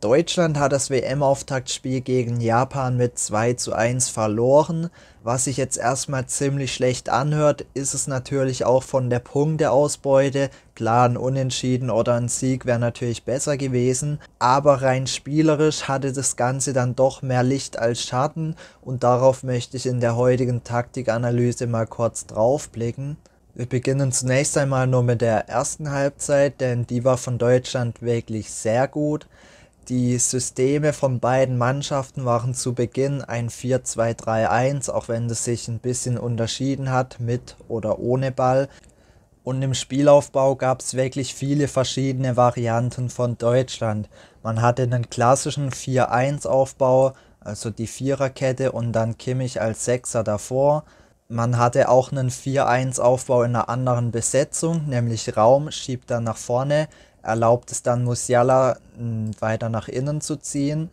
Deutschland hat das WM-Auftaktspiel gegen Japan mit 2 zu 1 verloren. Was sich jetzt erstmal ziemlich schlecht anhört, ist es natürlich auch von der Punkteausbeute. Klar, ein Unentschieden oder ein Sieg wäre natürlich besser gewesen, aber rein spielerisch hatte das Ganze dann doch mehr Licht als Schatten und darauf möchte ich in der heutigen Taktikanalyse mal kurz draufblicken. Wir beginnen zunächst einmal nur mit der ersten Halbzeit, denn die war von Deutschland wirklich sehr gut. Die Systeme von beiden Mannschaften waren zu Beginn ein 4-2-3-1, auch wenn das sich ein bisschen unterschieden hat, mit oder ohne Ball. Und im Spielaufbau gab es wirklich viele verschiedene Varianten von Deutschland. Man hatte einen klassischen 4-1-Aufbau, also die Viererkette und dann Kimmich als Sechser davor. Man hatte auch einen 4-1-Aufbau in einer anderen Besetzung, nämlich Raum schiebt dann nach vorne erlaubt es dann Musiala hm, weiter nach innen zu ziehen.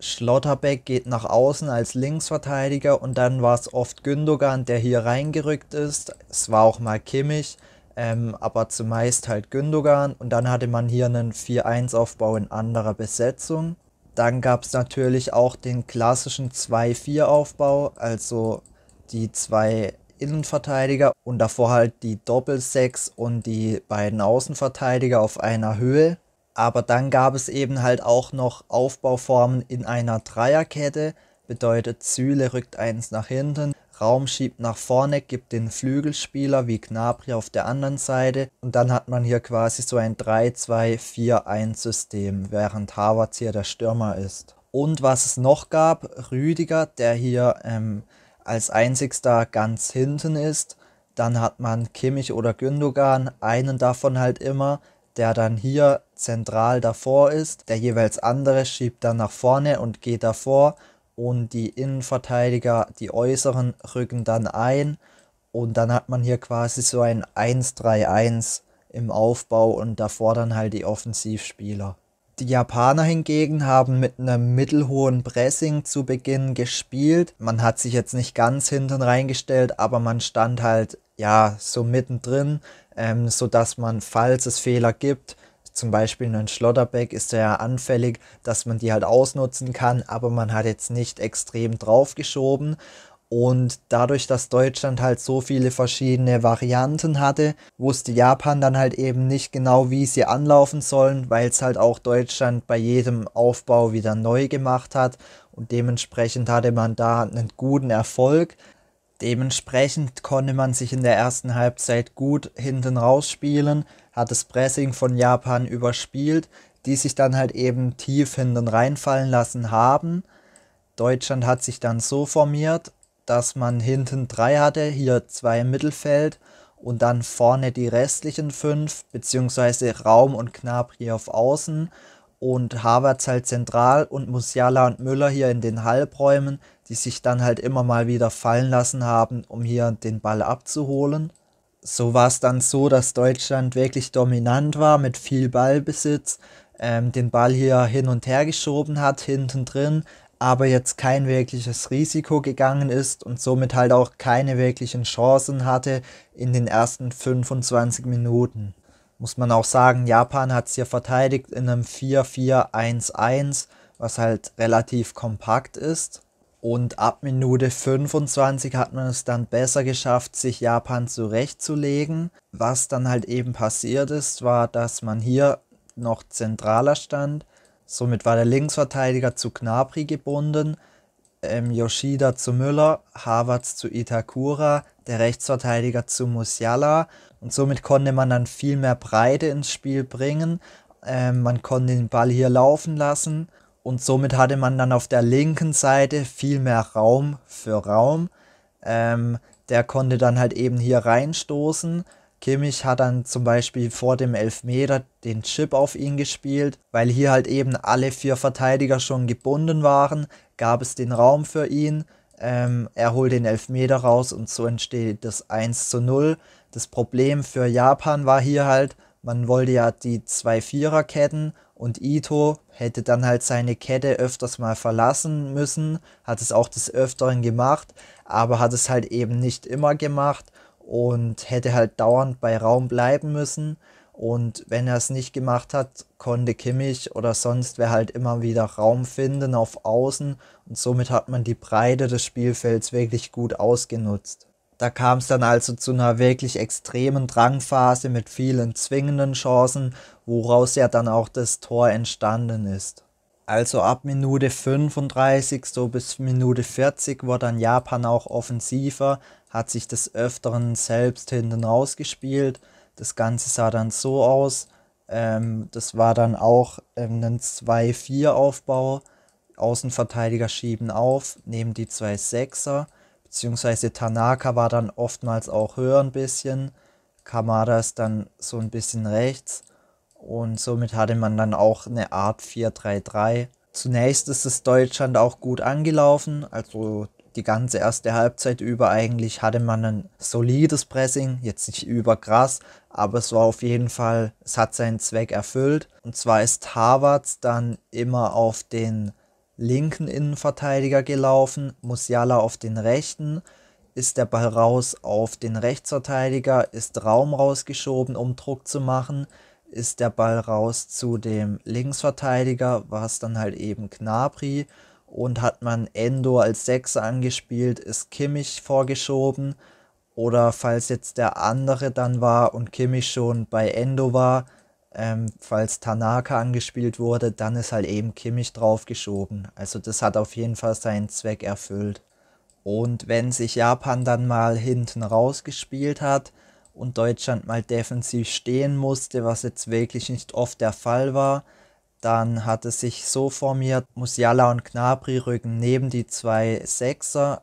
Schlotterbeck geht nach außen als Linksverteidiger und dann war es oft Gündogan, der hier reingerückt ist. Es war auch mal Kimmich, ähm, aber zumeist halt Gündogan und dann hatte man hier einen 4-1-Aufbau in anderer Besetzung. Dann gab es natürlich auch den klassischen 2-4-Aufbau, also die zwei Innenverteidiger und davor halt die Doppelsechs und die beiden Außenverteidiger auf einer Höhe. Aber dann gab es eben halt auch noch Aufbauformen in einer Dreierkette. Bedeutet, Süle rückt eins nach hinten, Raum schiebt nach vorne, gibt den Flügelspieler wie Gnabry auf der anderen Seite. Und dann hat man hier quasi so ein 3-2-4-1-System, während Havertz hier der Stürmer ist. Und was es noch gab, Rüdiger, der hier ähm, als einzigster ganz hinten ist. Dann hat man Kimmich oder Gündogan, einen davon halt immer, der dann hier zentral davor ist. Der jeweils andere schiebt dann nach vorne und geht davor und die Innenverteidiger, die äußeren, rücken dann ein und dann hat man hier quasi so ein 1-3-1 im Aufbau und davor dann halt die Offensivspieler. Die Japaner hingegen haben mit einem mittelhohen Pressing zu Beginn gespielt. Man hat sich jetzt nicht ganz hinten reingestellt, aber man stand halt ja so mittendrin, ähm, sodass man, falls es Fehler gibt, zum Beispiel ein Schlotterbeck ist ja anfällig, dass man die halt ausnutzen kann, aber man hat jetzt nicht extrem draufgeschoben und dadurch, dass Deutschland halt so viele verschiedene Varianten hatte, wusste Japan dann halt eben nicht genau, wie sie anlaufen sollen, weil es halt auch Deutschland bei jedem Aufbau wieder neu gemacht hat. Und dementsprechend hatte man da einen guten Erfolg. Dementsprechend konnte man sich in der ersten Halbzeit gut hinten rausspielen, hat das Pressing von Japan überspielt, die sich dann halt eben tief hinten reinfallen lassen haben. Deutschland hat sich dann so formiert, dass man hinten drei hatte, hier zwei im Mittelfeld und dann vorne die restlichen fünf, beziehungsweise Raum und Knab hier auf Außen und Havertz halt zentral und Musiala und Müller hier in den Halbräumen, die sich dann halt immer mal wieder fallen lassen haben, um hier den Ball abzuholen. So war es dann so, dass Deutschland wirklich dominant war mit viel Ballbesitz, ähm, den Ball hier hin und her geschoben hat, hinten drin, aber jetzt kein wirkliches Risiko gegangen ist und somit halt auch keine wirklichen Chancen hatte in den ersten 25 Minuten. Muss man auch sagen, Japan hat es hier verteidigt in einem 4-4-1-1, was halt relativ kompakt ist. Und ab Minute 25 hat man es dann besser geschafft, sich Japan zurechtzulegen. Was dann halt eben passiert ist, war, dass man hier noch zentraler stand Somit war der Linksverteidiger zu Gnabry gebunden, ähm, Yoshida zu Müller, Havertz zu Itakura, der Rechtsverteidiger zu Musiala und somit konnte man dann viel mehr Breite ins Spiel bringen. Ähm, man konnte den Ball hier laufen lassen und somit hatte man dann auf der linken Seite viel mehr Raum für Raum. Ähm, der konnte dann halt eben hier reinstoßen Kimmich hat dann zum Beispiel vor dem Elfmeter den Chip auf ihn gespielt, weil hier halt eben alle vier Verteidiger schon gebunden waren, gab es den Raum für ihn. Ähm, er holt den Elfmeter raus und so entsteht das 1 zu 0. Das Problem für Japan war hier halt, man wollte ja die zwei Viererketten und Ito hätte dann halt seine Kette öfters mal verlassen müssen, hat es auch des Öfteren gemacht, aber hat es halt eben nicht immer gemacht und hätte halt dauernd bei Raum bleiben müssen. Und wenn er es nicht gemacht hat, konnte Kimmich oder sonst wer halt immer wieder Raum finden auf Außen und somit hat man die Breite des Spielfelds wirklich gut ausgenutzt. Da kam es dann also zu einer wirklich extremen Drangphase mit vielen zwingenden Chancen, woraus ja dann auch das Tor entstanden ist. Also ab Minute 35 so bis Minute 40 wurde dann Japan auch offensiver, hat sich des Öfteren selbst hinten rausgespielt. Das Ganze sah dann so aus. Ähm, das war dann auch ähm, ein 2-4-Aufbau. Außenverteidiger schieben auf, nehmen die zwei Sechser, beziehungsweise Tanaka war dann oftmals auch höher ein bisschen, Kamada ist dann so ein bisschen rechts und somit hatte man dann auch eine Art 4-3-3. Zunächst ist es Deutschland auch gut angelaufen, also die ganze erste Halbzeit über eigentlich hatte man ein solides Pressing, jetzt nicht über krass, aber es war auf jeden Fall, es hat seinen Zweck erfüllt. Und zwar ist Harvards dann immer auf den linken Innenverteidiger gelaufen, Musiala auf den rechten, ist der Ball raus auf den Rechtsverteidiger, ist Raum rausgeschoben, um Druck zu machen, ist der Ball raus zu dem Linksverteidiger, war es dann halt eben Knabri und hat man Endo als Sechser angespielt, ist Kimmich vorgeschoben oder falls jetzt der andere dann war und Kimmich schon bei Endo war, ähm, falls Tanaka angespielt wurde, dann ist halt eben Kimmich draufgeschoben. Also das hat auf jeden Fall seinen Zweck erfüllt. Und wenn sich Japan dann mal hinten rausgespielt hat und Deutschland mal defensiv stehen musste, was jetzt wirklich nicht oft der Fall war, dann hat es sich so formiert, Musiala und Knabri rücken neben die zwei Sechser.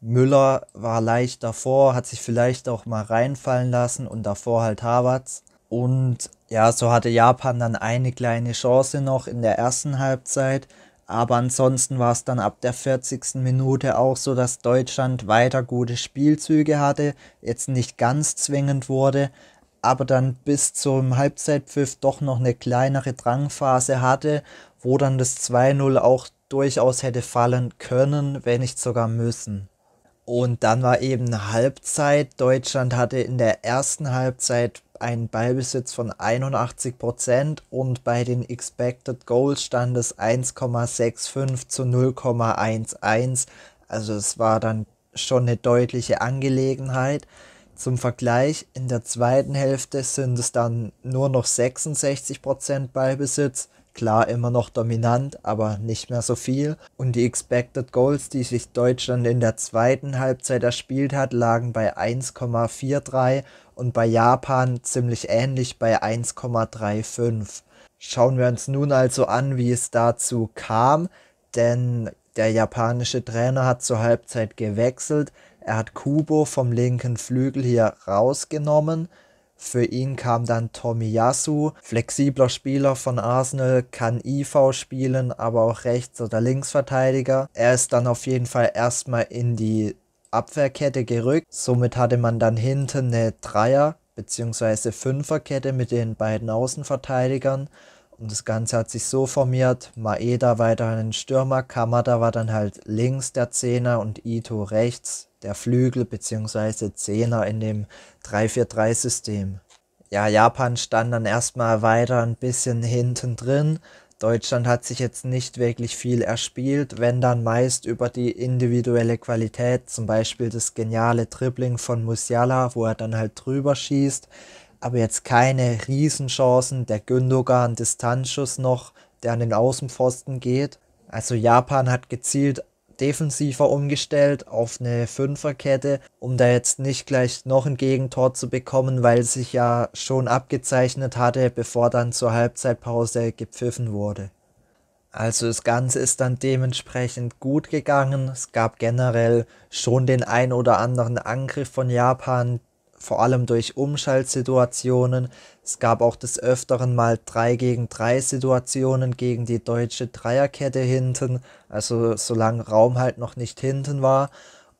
Müller war leicht davor, hat sich vielleicht auch mal reinfallen lassen und davor halt Havertz. Und ja, so hatte Japan dann eine kleine Chance noch in der ersten Halbzeit. Aber ansonsten war es dann ab der 40. Minute auch so, dass Deutschland weiter gute Spielzüge hatte, jetzt nicht ganz zwingend wurde, aber dann bis zum Halbzeitpfiff doch noch eine kleinere Drangphase hatte, wo dann das 2-0 auch durchaus hätte fallen können, wenn nicht sogar müssen. Und dann war eben Halbzeit. Deutschland hatte in der ersten Halbzeit einen Ballbesitz von 81% Prozent und bei den Expected Goals stand es 1,65 zu 0,11. Also es war dann schon eine deutliche Angelegenheit. Zum Vergleich, in der zweiten Hälfte sind es dann nur noch 66% Ballbesitz, klar immer noch dominant, aber nicht mehr so viel. Und die Expected Goals, die sich Deutschland in der zweiten Halbzeit erspielt hat, lagen bei 1,43 und bei Japan ziemlich ähnlich bei 1,35. Schauen wir uns nun also an, wie es dazu kam, denn der japanische Trainer hat zur Halbzeit gewechselt, er hat Kubo vom linken Flügel hier rausgenommen. Für ihn kam dann Tomiyasu, flexibler Spieler von Arsenal, kann IV spielen, aber auch Rechts- oder Linksverteidiger. Er ist dann auf jeden Fall erstmal in die Abwehrkette gerückt. Somit hatte man dann hinten eine Dreier- bzw. Fünferkette mit den beiden Außenverteidigern und das Ganze hat sich so formiert, Maeda weiterhin ein Stürmer, Kamada war dann halt links der Zehner und Ito rechts der Flügel bzw. Zehner in dem 3-4-3-System. Ja, Japan stand dann erstmal weiter ein bisschen hinten drin. Deutschland hat sich jetzt nicht wirklich viel erspielt, wenn dann meist über die individuelle Qualität, zum Beispiel das geniale Dribbling von Musiala, wo er dann halt drüber schießt aber jetzt keine Riesenchancen. Der Gündogan Distanzschuss noch, der an den Außenpfosten geht. Also Japan hat gezielt defensiver umgestellt auf eine Fünferkette, um da jetzt nicht gleich noch ein Gegentor zu bekommen, weil es sich ja schon abgezeichnet hatte, bevor dann zur Halbzeitpause gepfiffen wurde. Also das Ganze ist dann dementsprechend gut gegangen. Es gab generell schon den ein oder anderen Angriff von Japan, vor allem durch Umschaltsituationen. Es gab auch des Öfteren mal 3 gegen 3 Situationen gegen die deutsche Dreierkette hinten, also solange Raum halt noch nicht hinten war.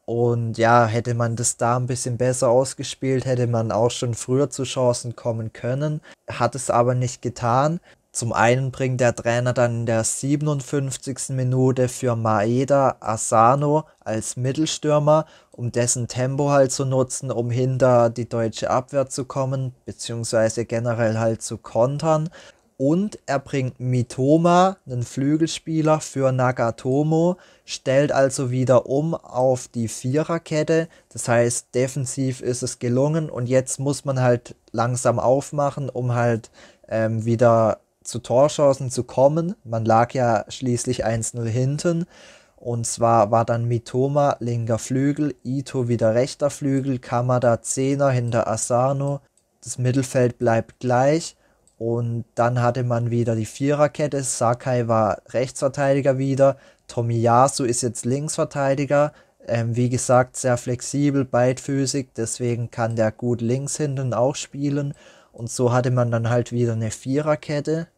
Und ja, hätte man das da ein bisschen besser ausgespielt, hätte man auch schon früher zu Chancen kommen können, hat es aber nicht getan. Zum einen bringt der Trainer dann in der 57. Minute für Maeda Asano als Mittelstürmer, um dessen Tempo halt zu nutzen, um hinter die deutsche Abwehr zu kommen, beziehungsweise generell halt zu kontern. Und er bringt Mitoma, einen Flügelspieler, für Nagatomo, stellt also wieder um auf die Viererkette. Das heißt, defensiv ist es gelungen und jetzt muss man halt langsam aufmachen, um halt ähm, wieder zu Torchancen zu kommen. Man lag ja schließlich 1-0 hinten. Und zwar war dann Mitoma linker Flügel, Ito wieder rechter Flügel, Kamada Zehner hinter Asano. Das Mittelfeld bleibt gleich. Und dann hatte man wieder die Viererkette. Sakai war Rechtsverteidiger wieder. Tomiyasu ist jetzt Linksverteidiger. Ähm, wie gesagt, sehr flexibel, beidfüßig. Deswegen kann der gut links hinten auch spielen. Und so hatte man dann halt wieder eine Viererkette.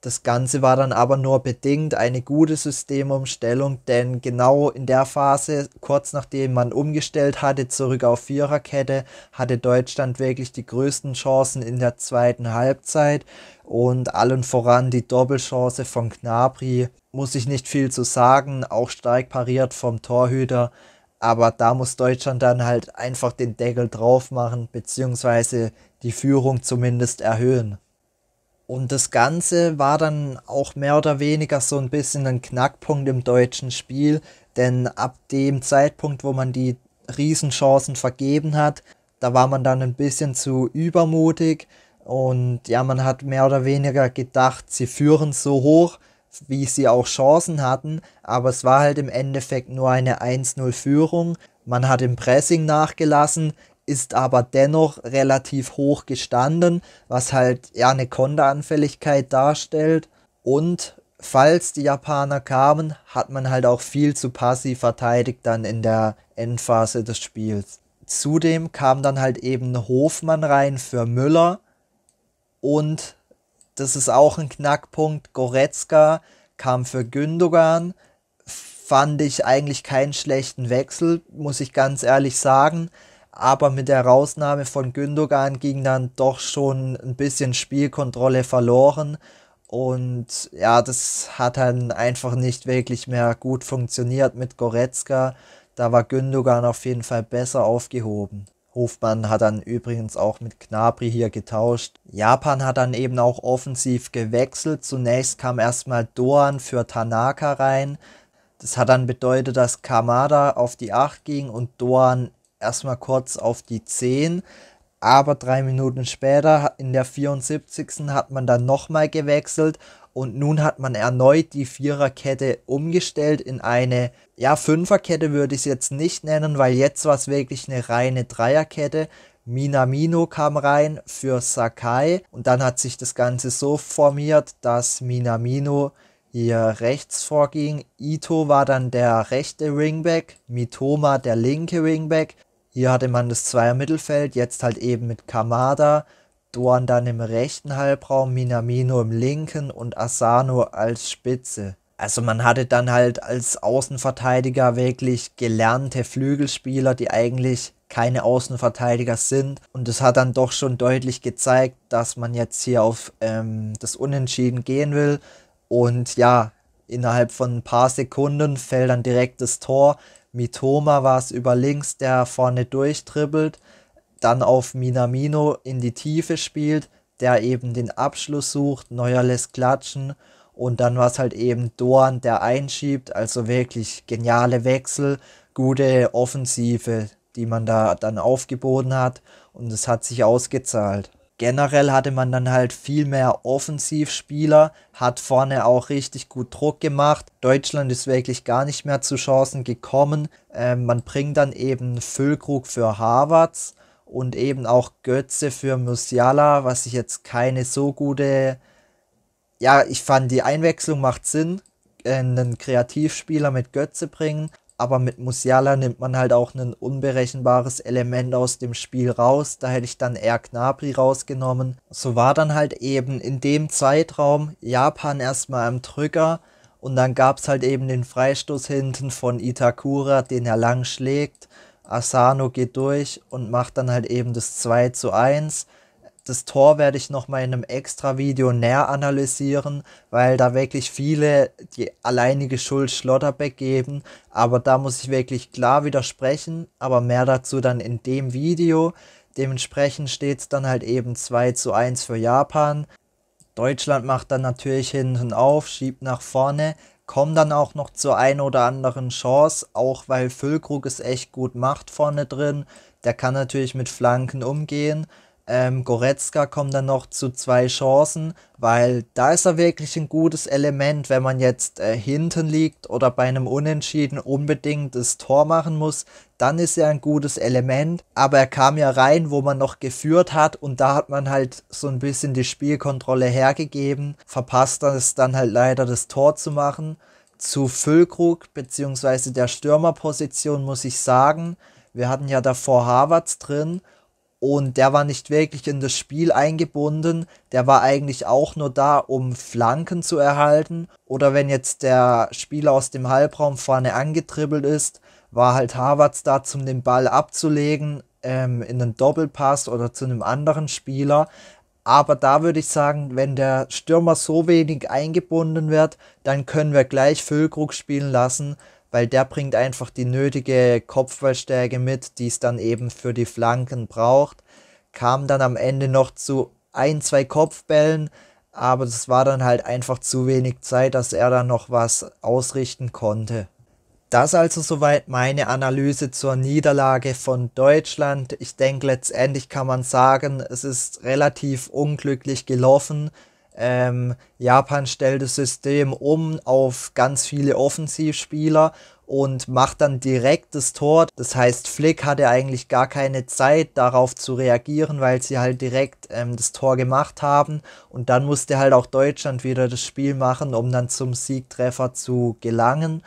Das Ganze war dann aber nur bedingt eine gute Systemumstellung, denn genau in der Phase, kurz nachdem man umgestellt hatte, zurück auf Viererkette, hatte Deutschland wirklich die größten Chancen in der zweiten Halbzeit und allen voran die Doppelchance von Gnabry. Muss ich nicht viel zu sagen, auch stark pariert vom Torhüter. Aber da muss Deutschland dann halt einfach den Deckel drauf machen, beziehungsweise die Führung zumindest erhöhen. Und das Ganze war dann auch mehr oder weniger so ein bisschen ein Knackpunkt im deutschen Spiel, denn ab dem Zeitpunkt, wo man die Riesenchancen vergeben hat, da war man dann ein bisschen zu übermutig und ja, man hat mehr oder weniger gedacht, sie führen so hoch, wie sie auch Chancen hatten, aber es war halt im Endeffekt nur eine 1-0-Führung. Man hat im Pressing nachgelassen, ist aber dennoch relativ hoch gestanden, was halt ja eine Konteranfälligkeit darstellt. Und falls die Japaner kamen, hat man halt auch viel zu passiv verteidigt dann in der Endphase des Spiels. Zudem kam dann halt eben Hofmann rein für Müller und das ist auch ein Knackpunkt. Goretzka kam für Gündogan. Fand ich eigentlich keinen schlechten Wechsel, muss ich ganz ehrlich sagen aber mit der Rausnahme von Gündogan ging dann doch schon ein bisschen Spielkontrolle verloren. Und ja, das hat dann einfach nicht wirklich mehr gut funktioniert mit Goretzka. Da war Gündogan auf jeden Fall besser aufgehoben. Hofmann hat dann übrigens auch mit Knabri hier getauscht. Japan hat dann eben auch offensiv gewechselt. Zunächst kam erstmal Doan für Tanaka rein. Das hat dann bedeutet, dass Kamada auf die 8 ging und Doan erstmal kurz auf die 10. Aber drei Minuten später, in der 74. hat man dann nochmal gewechselt und nun hat man erneut die Viererkette umgestellt in eine, ja, Fünferkette würde ich es jetzt nicht nennen, weil jetzt war es wirklich eine reine Dreierkette. Minamino kam rein für Sakai und dann hat sich das Ganze so formiert, dass Minamino hier rechts vorging. Ito war dann der rechte Ringback, Mitoma der linke Ringback hier hatte man das Zweier-Mittelfeld, jetzt halt eben mit Kamada, Doan dann im rechten Halbraum, Minamino im linken und Asano als Spitze. Also man hatte dann halt als Außenverteidiger wirklich gelernte Flügelspieler, die eigentlich keine Außenverteidiger sind. Und das hat dann doch schon deutlich gezeigt, dass man jetzt hier auf ähm, das Unentschieden gehen will. Und ja, innerhalb von ein paar Sekunden fällt dann direkt das Tor. Mitoma war es über links, der vorne durchtribbelt, dann auf Minamino in die Tiefe spielt, der eben den Abschluss sucht, Neuer lässt klatschen und dann war es halt eben Dorn, der einschiebt, also wirklich geniale Wechsel, gute Offensive, die man da dann aufgeboten hat und es hat sich ausgezahlt. Generell hatte man dann halt viel mehr Offensivspieler, hat vorne auch richtig gut Druck gemacht. Deutschland ist wirklich gar nicht mehr zu Chancen gekommen. Ähm, man bringt dann eben Füllkrug für Harvards und eben auch Götze für Musiala, was ich jetzt keine so gute. Ja, ich fand die Einwechslung macht Sinn, äh, einen Kreativspieler mit Götze bringen, aber mit Musiala nimmt man halt auch ein unberechenbares Element aus dem Spiel raus. Da hätte ich dann eher Gnabry rausgenommen. So war dann halt eben in dem Zeitraum Japan erstmal am Drücker und dann gab es halt eben den Freistoß hinten von Itakura, den er lang schlägt. Asano geht durch und macht dann halt eben das 2 zu 1. Das Tor werde ich nochmal in einem extra Video näher analysieren, weil da wirklich viele die alleinige Schuld Schlotterbeck geben. Aber da muss ich wirklich klar widersprechen, aber mehr dazu dann in dem Video. Dementsprechend steht es dann halt eben 2 zu 1 für Japan. Deutschland macht dann natürlich hinten auf, schiebt nach vorne, kommt dann auch noch zur ein oder anderen Chance, auch weil Füllkrug es echt gut macht vorne drin. Der kann natürlich mit Flanken umgehen, ähm, Goretzka kommt dann noch zu zwei Chancen, weil da ist er wirklich ein gutes Element, wenn man jetzt äh, hinten liegt oder bei einem Unentschieden unbedingt das Tor machen muss, dann ist er ein gutes Element. Aber er kam ja rein, wo man noch geführt hat und da hat man halt so ein bisschen die Spielkontrolle hergegeben, verpasst es dann halt leider das Tor zu machen. Zu Füllkrug bzw. der Stürmerposition muss ich sagen, wir hatten ja davor Harvards drin und der war nicht wirklich in das Spiel eingebunden. Der war eigentlich auch nur da, um Flanken zu erhalten. Oder wenn jetzt der Spieler aus dem Halbraum vorne angetribbelt ist, war halt Harvards da, um den Ball abzulegen ähm, in einen Doppelpass oder zu einem anderen Spieler. Aber da würde ich sagen, wenn der Stürmer so wenig eingebunden wird, dann können wir gleich Füllkrug spielen lassen, weil der bringt einfach die nötige Kopfballstärke mit, die es dann eben für die Flanken braucht. Kam dann am Ende noch zu ein, zwei Kopfbällen, aber das war dann halt einfach zu wenig Zeit, dass er dann noch was ausrichten konnte. Das also soweit meine Analyse zur Niederlage von Deutschland. Ich denke, letztendlich kann man sagen, es ist relativ unglücklich gelaufen. Ähm, Japan stellt das System um auf ganz viele Offensivspieler und macht dann direkt das Tor. Das heißt, Flick hatte eigentlich gar keine Zeit darauf zu reagieren, weil sie halt direkt ähm, das Tor gemacht haben. Und dann musste halt auch Deutschland wieder das Spiel machen, um dann zum Siegtreffer zu gelangen.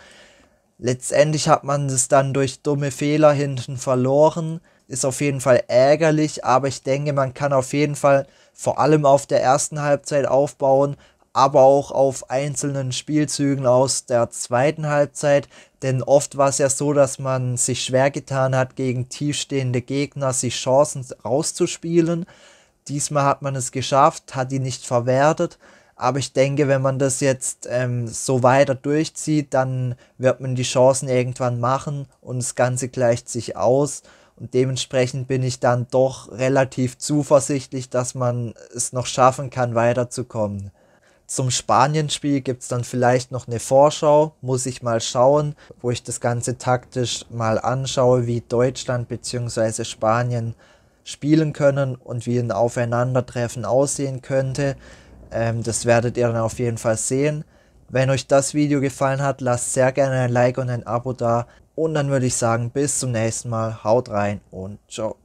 Letztendlich hat man es dann durch dumme Fehler hinten verloren. Ist auf jeden Fall ärgerlich, aber ich denke, man kann auf jeden Fall vor allem auf der ersten Halbzeit aufbauen, aber auch auf einzelnen Spielzügen aus der zweiten Halbzeit. Denn oft war es ja so, dass man sich schwer getan hat, gegen tiefstehende Gegner sich Chancen rauszuspielen. Diesmal hat man es geschafft, hat die nicht verwertet. Aber ich denke, wenn man das jetzt ähm, so weiter durchzieht, dann wird man die Chancen irgendwann machen und das Ganze gleicht sich aus. Und dementsprechend bin ich dann doch relativ zuversichtlich, dass man es noch schaffen kann, weiterzukommen. Zum Spanienspiel gibt es dann vielleicht noch eine Vorschau, muss ich mal schauen, wo ich das Ganze taktisch mal anschaue, wie Deutschland bzw. Spanien spielen können und wie ein Aufeinandertreffen aussehen könnte. Ähm, das werdet ihr dann auf jeden Fall sehen. Wenn euch das Video gefallen hat, lasst sehr gerne ein Like und ein Abo da. Und dann würde ich sagen, bis zum nächsten Mal. Haut rein und ciao.